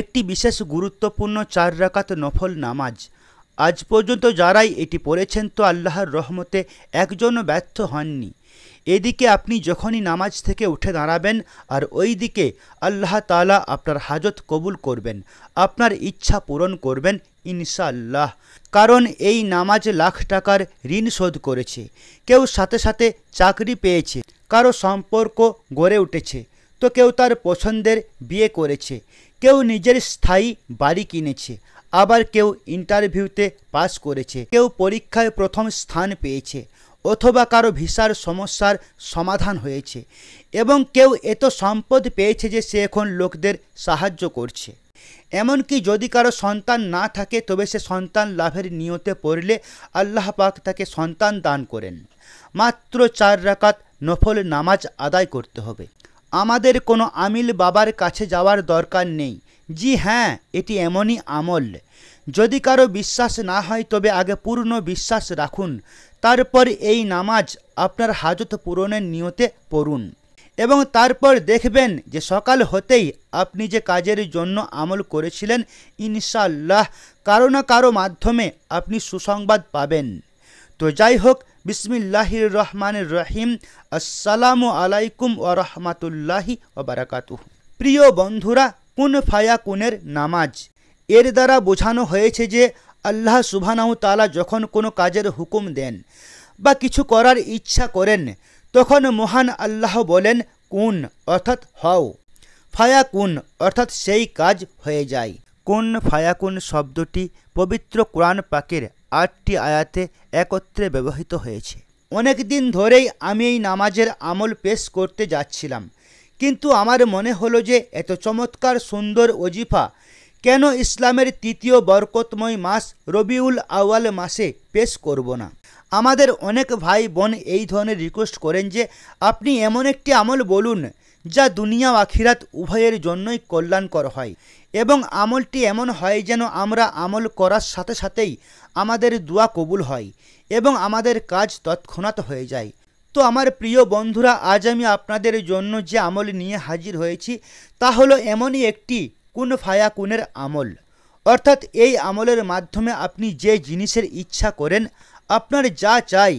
একটি বিশেষ গুরুত্বপূর্ণ চার রাকাত নফল নামাজ আজ পর্যন্ত যারাই এটি পড়েছেন তো আল্লাহর রহমতে একজনও ব্যর্থ হননি এদিকে আপনি যখনই নামাজ থেকে উঠে দাঁড়াবেন আর ওই দিকে আল্লাহ তালা আপনার হাজত কবুল করবেন আপনার ইচ্ছা পূরণ করবেন ইনশাআল্লাহ কারণ এই নামাজ লাখ টাকার ঋণ শোধ করেছে কেউ সাথে সাথে চাকরি পেয়েছে কারো সম্পর্ক গড়ে উঠেছে তো কেউ তার পছন্দের বিয়ে করেছে কেউ নিজের স্থায়ী বাড়ি কিনেছে আবার কেউ ইন্টারভিউতে পাস করেছে কেউ পরীক্ষায় প্রথম স্থান পেয়েছে অথবা কারো ভিসার সমস্যার সমাধান হয়েছে এবং কেউ এত সম্পদ পেয়েছে যে সে এখন লোকদের সাহায্য করছে এমনকি যদি কারো সন্তান না থাকে তবে সে সন্তান লাভের নিয়তে পড়লে আল্লাহ পাক তাকে সন্তান দান করেন মাত্র চার রাকাত নফল নামাজ আদায় করতে হবে আমাদের কোনো আমিল বাবার কাছে যাওয়ার দরকার নেই জি হ্যাঁ এটি এমনই আমল যদি কারো বিশ্বাস না হয় তবে আগে পূর্ণ বিশ্বাস রাখুন তারপর এই নামাজ আপনার হাজত পূরণের নিয়তে পড়ুন এবং তারপর দেখবেন যে সকাল হতেই আপনি যে কাজের জন্য আমল করেছিলেন ইনশাল্লাহ কারো না কারো মাধ্যমে আপনি সুসংবাদ পাবেন তো যাই হোক বিসমিল্লাহির রহমানের রহিম আসসালামু আলাইকুম ও রহমাতুল্লাহি ওবারাকাতুহ প্রিয় বন্ধুরা কুন ফায়া কুনের নামাজ এর দ্বারা বোঝানো হয়েছে যে আল্লাহ সুবহানাহু তালা যখন কোনো কাজের হুকুম দেন বা কিছু করার ইচ্ছা করেন তখন মহান আল্লাহ বলেন কুন অর্থাৎ হও ফায়া কুন অর্থাৎ সেই কাজ হয়ে যায় কোন ফায়াকুন শব্দটি পবিত্র কোরআন পাকের আটটি আয়াতে একত্রে ব্যবহৃত হয়েছে অনেক দিন ধরেই আমি এই নামাজের আমল পেশ করতে যাচ্ছিলাম কিন্তু আমার মনে হলো যে এত চমৎকার সুন্দর ওজিফা কেন ইসলামের তৃতীয় বরকতময় মাস রবিউল আওয়াল মাসে পেশ করব না আমাদের অনেক ভাই বোন এই ধরনের রিকোয়েস্ট করেন যে আপনি এমন একটি আমল বলুন যা দুনিয়া আখিরাত উভয়ের জন্যই কল্যাণকর হয় এবং আমলটি এমন হয় যেন আমরা আমল করার সাথে সাথেই আমাদের দোয়া কবুল হয় এবং আমাদের কাজ তৎক্ষণাৎ হয়ে যায় তো আমার প্রিয় বন্ধুরা আজ আমি আপনাদের জন্য যে আমল নিয়ে হাজির হয়েছি তা হলো এমনই একটি কুন ফায়া কুনের আমল অর্থাৎ এই আমলের মাধ্যমে আপনি যে জিনিসের ইচ্ছা করেন আপনার যা চাই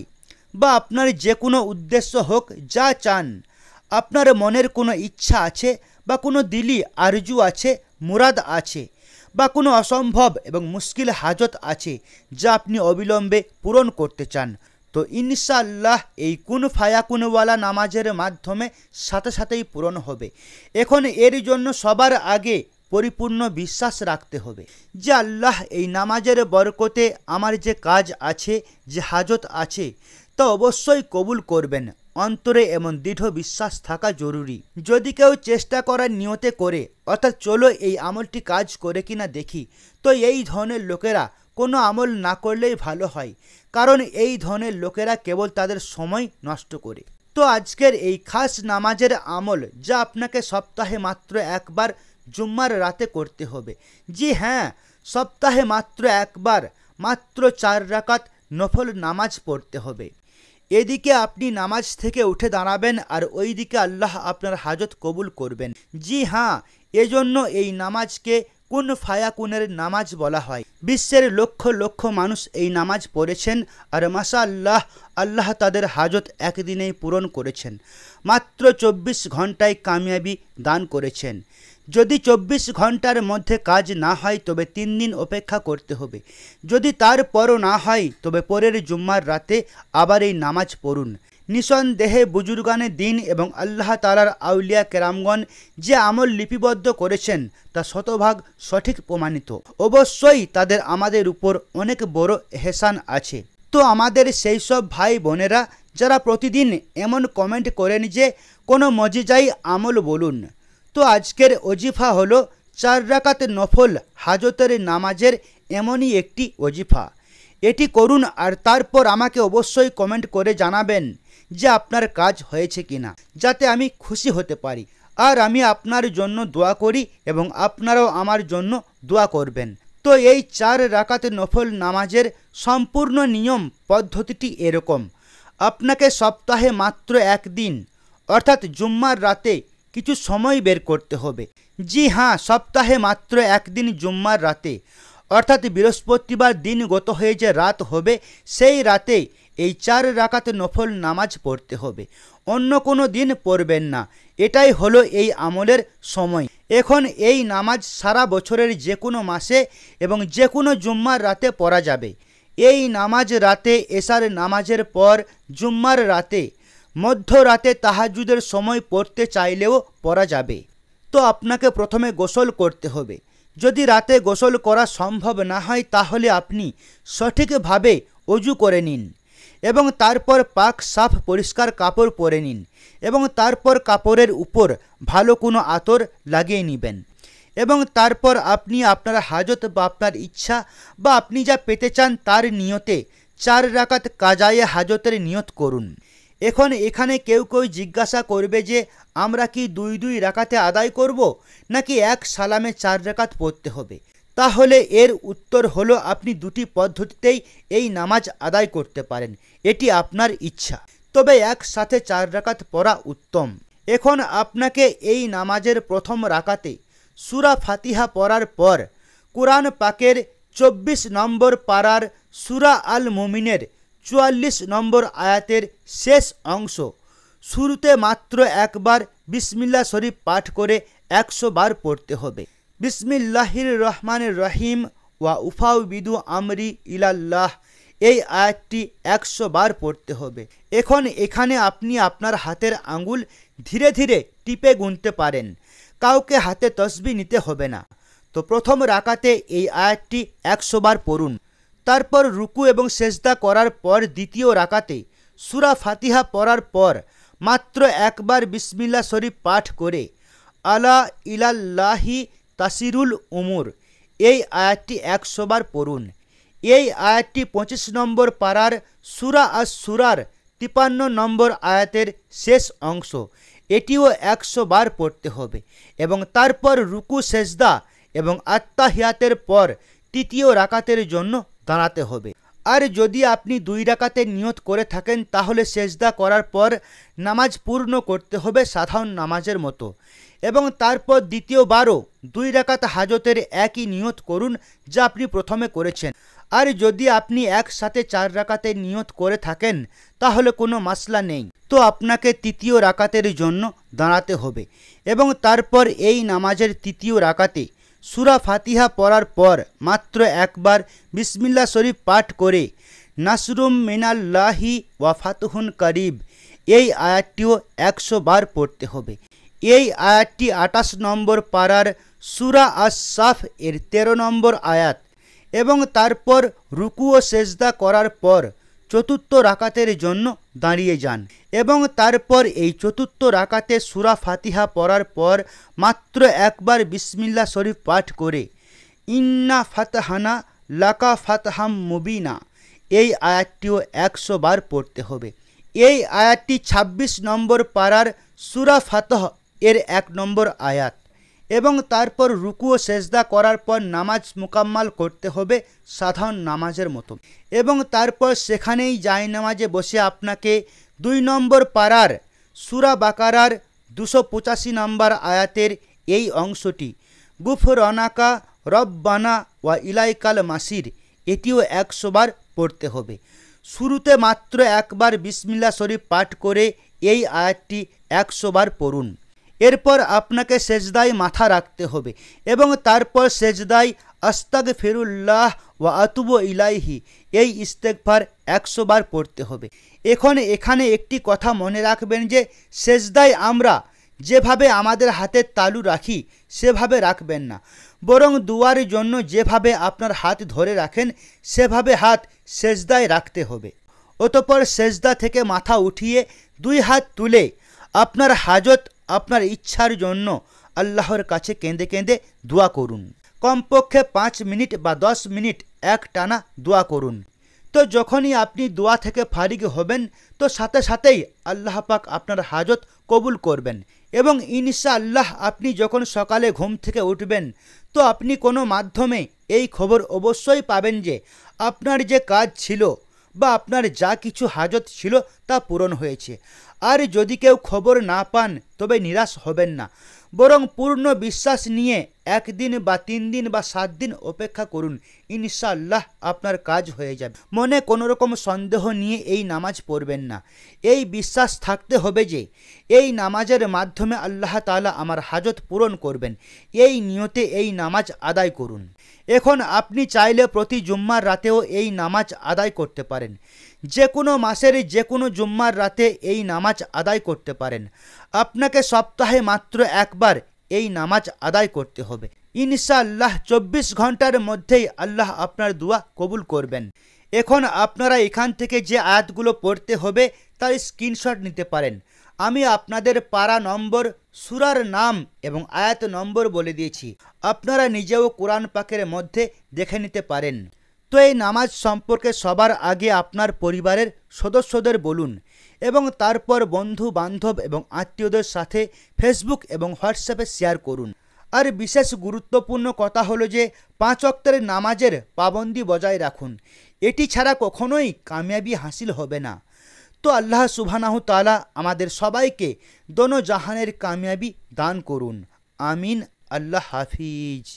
বা আপনার যে কোনো উদ্দেশ্য হোক যা চান আপনার মনের কোনো ইচ্ছা আছে বা কোনো দিলি আরজু আছে মুরাদ আছে বা কোনো অসম্ভব এবং মুশকিল হাজত আছে যা আপনি অবিলম্বে পূরণ করতে চান তো ইনশাল্লাহ এই কোন ফায়াকুনওয়ালা নামাজের মাধ্যমে সাথে সাথেই পূরণ হবে এখন এর জন্য সবার আগে পরিপূর্ণ বিশ্বাস রাখতে হবে যে আল্লাহ এই নামাজের বরকতে আমার যে কাজ আছে যে হাজত আছে তা অবশ্যই কবুল করবেন অন্তরে এমন দৃঢ় বিশ্বাস থাকা জরুরি যদি কেউ চেষ্টা করার নিয়তে করে অর্থাৎ চলো এই আমলটি কাজ করে কিনা দেখি তো এই ধরনের লোকেরা কোনো আমল না করলেই ভালো হয় কারণ এই ধরনের লোকেরা কেবল তাদের সময় নষ্ট করে তো আজকের এই খাস নামাজের আমল যা আপনাকে সপ্তাহে মাত্র একবার জুম্মার রাতে করতে হবে জি হ্যাঁ সপ্তাহে মাত্র একবার মাত্র চার রাকাত নফল নামাজ পড়তে হবে এদিকে আপনি নামাজ থেকে উঠে দাঁড়াবেন আর ওই দিকে আল্লাহ আপনার হাজত কবুল করবেন জি হ্যাঁ এজন্য এই নামাজকে কোন ফায়াকুনের নামাজ বলা হয় বিশ্বের লক্ষ লক্ষ মানুষ এই নামাজ পড়েছেন আর মাসা আল্লাহ আল্লাহ তাদের হাজত একদিনেই পূরণ করেছেন মাত্র চব্বিশ ঘন্টায় কামিয়াবি দান করেছেন যদি চব্বিশ ঘন্টার মধ্যে কাজ না হয় তবে তিন দিন অপেক্ষা করতে হবে যদি তারপরও না হয় তবে পরের জুম্মার রাতে আবার এই নামাজ পড়ুন নিঃসন্দেহে বুজুর্গানে দিন এবং আল্লাহ তালার আউলিয়া কেরামগণ যে আমল লিপিবদ্ধ করেছেন তা শতভাগ সঠিক প্রমাণিত অবশ্যই তাদের আমাদের উপর অনেক বড় হেসান আছে তো আমাদের সেই সব ভাই বোনেরা যারা প্রতিদিন এমন কমেন্ট করেন যে কোনো মজিজাই আমল বলুন তো আজকের অজিফা হলো চার রাকাত নফল হাজতের নামাজের এমনই একটি অজিফা এটি করুন আর তারপর আমাকে অবশ্যই কমেন্ট করে জানাবেন যে আপনার কাজ হয়েছে কিনা যাতে আমি খুশি হতে পারি আর আমি আপনার জন্য দোয়া করি এবং আপনারাও আমার জন্য দোয়া করবেন তো এই চার রাকাত নফল নামাজের সম্পূর্ণ নিয়ম পদ্ধতিটি এরকম আপনাকে সপ্তাহে মাত্র একদিন অর্থাৎ জুম্মার রাতে কিছু সময় বের করতে হবে জি হ্যাঁ সপ্তাহে মাত্র একদিন জুম্মার রাতে অর্থাৎ বৃহস্পতিবার দিন গত হয়ে যে রাত হবে সেই রাতে এই চার রাকাতে নফল নামাজ পড়তে হবে অন্য কোনো দিন পড়বেন না এটাই হলো এই আমলের সময় এখন এই নামাজ সারা বছরের যে কোনো মাসে এবং যে কোনো জুম্মার রাতে পড়া যাবে এই নামাজ রাতে এসার নামাজের পর জুম্মার রাতে মধ্যরাতে তাহাজুদের সময় পড়তে চাইলেও পড়া যাবে তো আপনাকে প্রথমে গোসল করতে হবে যদি রাতে গোসল করা সম্ভব না হয় তাহলে আপনি সঠিকভাবে অজু করে নিন এবং তারপর পাক সাফ পরিষ্কার কাপড় পরে নিন এবং তারপর কাপড়ের উপর ভালো কোনো আতর লাগিয়ে নেবেন এবং তারপর আপনি আপনার হাজত বা আপনার ইচ্ছা বা আপনি যা পেতে চান তার নিয়তে চার রাকাত কাজায়ে হাজতের নিয়ত করুন এখন এখানে কেউ কেউ জিজ্ঞাসা করবে যে আমরা কি দুই দুই রাকাতে আদায় করব নাকি এক সালামে চার রাকাত পড়তে হবে তাহলে এর উত্তর হলো আপনি দুটি পদ্ধতিতেই এই নামাজ আদায় করতে পারেন এটি আপনার ইচ্ছা তবে একসাথে চার রাকাত পড়া উত্তম এখন আপনাকে এই নামাজের প্রথম রাকাতে সুরা ফাতিহা পড়ার পর কোরআন পাকের চব্বিশ নম্বর পাড়ার সুরা আল মুমিনের চুয়াল্লিশ নম্বর আয়াতের শেষ অংশ শুরুতে মাত্র একবার বিসমিল্লা শরীফ পাঠ করে একশো বার পড়তে হবে বিসমিল্লাহির রহমানের রহিম ওয়া উফাউ বিদু আমরি ইলাল্লাহ এই আয়াতটি একশো বার পড়তে হবে এখন এখানে আপনি আপনার হাতের আঙ্গুল ধীরে ধীরে টিপে গুনতে পারেন কাউকে হাতে তসবি নিতে হবে না তো প্রথম রাকাতে এই আয়াতটি একশো বার পড়ুন তারপর রুকু এবং সেজদা করার পর দ্বিতীয় রাকাতে সুরা ফাতিহা পড়ার পর মাত্র একবার বিসমিল্লা শরীফ পাঠ করে আলা ইলাল্লাহি তাসিরুল উমুর এই আয়াতটি একশোবার পড়ুন এই আয়াতটি পঁচিশ নম্বর পাড়ার সুরা আর সুরার তিপান্ন নম্বর আয়াতের শেষ অংশ এটিও একশো বার পড়তে হবে এবং তারপর রুকু সেজদা এবং আত্মাহিয়াতের পর তৃতীয় রাকাতের জন্য দাঁড়াতে হবে আর যদি আপনি দুই রাকাতে নিয়ত করে থাকেন তাহলে সেজদা করার পর নামাজ পূর্ণ করতে হবে সাধারণ নামাজের মতো এবং তারপর দ্বিতীয়বারও দুই রাকাত হাজতের একই নিয়ত করুন যা আপনি প্রথমে করেছেন আর যদি আপনি একসাথে চার রাকাতে নিয়ত করে থাকেন তাহলে কোনো মাসলা নেই তো আপনাকে তৃতীয় রাকাতের জন্য দাঁড়াতে হবে এবং তারপর এই নামাজের তৃতীয় রাকাতে সুরা ফাতিহা পড়ার পর মাত্র একবার বিসমিল্লা শরীফ পাঠ করে নাসরুম মিনাল্লাহি ওয়া ফাতহুন করিব এই আয়াতটিও একশো বার পড়তে হবে এই আয়াতটি আটাশ নম্বর পাড়ার সুরা আসাফ এর ১৩ নম্বর আয়াত এবং তারপর রুকু ও সেজদা করার পর চতুর্থ রাকাতের জন্য দাঁড়িয়ে যান এবং তারপর এই চতুর্থ রাকাতে সুরা ফাতিহা পড়ার পর মাত্র একবার বিসমিল্লা শরীফ পাঠ করে ইন্না ফাতহানা লাকা ফাতহাম মুবিনা এই আয়াতটিও একশো বার পড়তে হবে এই আয়াতটি ২৬ নম্বর পাড়ার সুরা ফাতহ এর এক নম্বর আয়াত এবং তারপর রুকু ও সেজদা করার পর নামাজ মোকাম্মাল করতে হবে সাধারণ নামাজের মতো এবং তারপর সেখানেই জায় নামাজে বসে আপনাকে দুই নম্বর পাড়ার সুরা বাকারার দুশো পঁচাশি নম্বর আয়াতের এই অংশটি গুফরনাকা রব্বানা ওয়া ইলাইকাল মাসির এটিও একশোবার পড়তে হবে শুরুতে মাত্র একবার বিসমিল্লা শরীফ পাঠ করে এই আয়াতটি একশোবার পড়ুন এরপর আপনাকে সেজদাই মাথা রাখতে হবে এবং তারপর সেজদাই আস্তাগ ফিরুল্লাহ ওয়া আতুবু ইলাইহি এই ইস্তেকফার একশো বার পড়তে হবে এখন এখানে একটি কথা মনে রাখবেন যে সেজদায় আমরা যেভাবে আমাদের হাতের তালু রাখি সেভাবে রাখবেন না বরং দুয়ার জন্য যেভাবে আপনার হাত ধরে রাখেন সেভাবে হাত সেজদায় রাখতে হবে অতপর সেজদা থেকে মাথা উঠিয়ে দুই হাত তুলে আপনার হাজত আপনার ইচ্ছার জন্য আল্লাহর কাছে কেঁদে কেঁদে দোয়া করুন কমপক্ষে পাঁচ মিনিট বা দশ মিনিট এক টানা দোয়া করুন তো যখনই আপনি দোয়া থেকে ফারিগ হবেন তো সাথে সাথেই আল্লাহ পাক আপনার হাজত কবুল করবেন এবং ইনশা আল্লাহ আপনি যখন সকালে ঘুম থেকে উঠবেন তো আপনি কোনো মাধ্যমে এই খবর অবশ্যই পাবেন যে আপনার যে কাজ ছিল বা আপনার যা কিছু হাজত ছিল তা পূরণ হয়েছে আর যদি কেউ খবর না পান তবে নিরাশ হবেন না বরং পূর্ণ বিশ্বাস নিয়ে একদিন বা তিন দিন বা সাত দিন অপেক্ষা করুন ইনশাল্লাহ আপনার কাজ হয়ে যাবে মনে কোনো রকম সন্দেহ নিয়ে এই নামাজ পড়বেন না এই বিশ্বাস থাকতে হবে যে এই নামাজের মাধ্যমে আল্লাহ তালা আমার হাজত পূরণ করবেন এই নিয়তে এই নামাজ আদায় করুন এখন আপনি চাইলে প্রতি জুম্মার রাতেও এই নামাজ আদায় করতে পারেন যে কোনো মাসেরই যে কোনো জুম্মার রাতে এই নামাজ আদায় করতে পারেন আপনাকে সপ্তাহে মাত্র একবার এই নামাজ আদায় করতে হবে ইনশাআল্লাহ চব্বিশ ঘন্টার মধ্যেই আল্লাহ আপনার দোয়া কবুল করবেন এখন আপনারা এখান থেকে যে আয়াতগুলো পড়তে হবে তার স্ক্রিনশট নিতে পারেন আমি আপনাদের পাড়া নম্বর সুরার নাম এবং আয়াত নম্বর বলে দিয়েছি আপনারা নিজেও কোরআন পাকের মধ্যে দেখে নিতে পারেন তো এই নামাজ সম্পর্কে সবার আগে আপনার পরিবারের সদস্যদের বলুন এবং তারপর বন্ধু বান্ধব এবং আত্মীয়দের সাথে ফেসবুক এবং হোয়াটসঅ্যাপে শেয়ার করুন আর বিশেষ গুরুত্বপূর্ণ কথা হলো যে পাঁচ অক্টের নামাজের পাবন্দি বজায় রাখুন এটি ছাড়া কখনোই কামিয়াবি হাসিল হবে না তো আল্লাহ সুবহানাহ তালা আমাদের সবাইকে দোনো জাহানের কামিয়াবি দান করুন আমিন আল্লাহ হাফিজ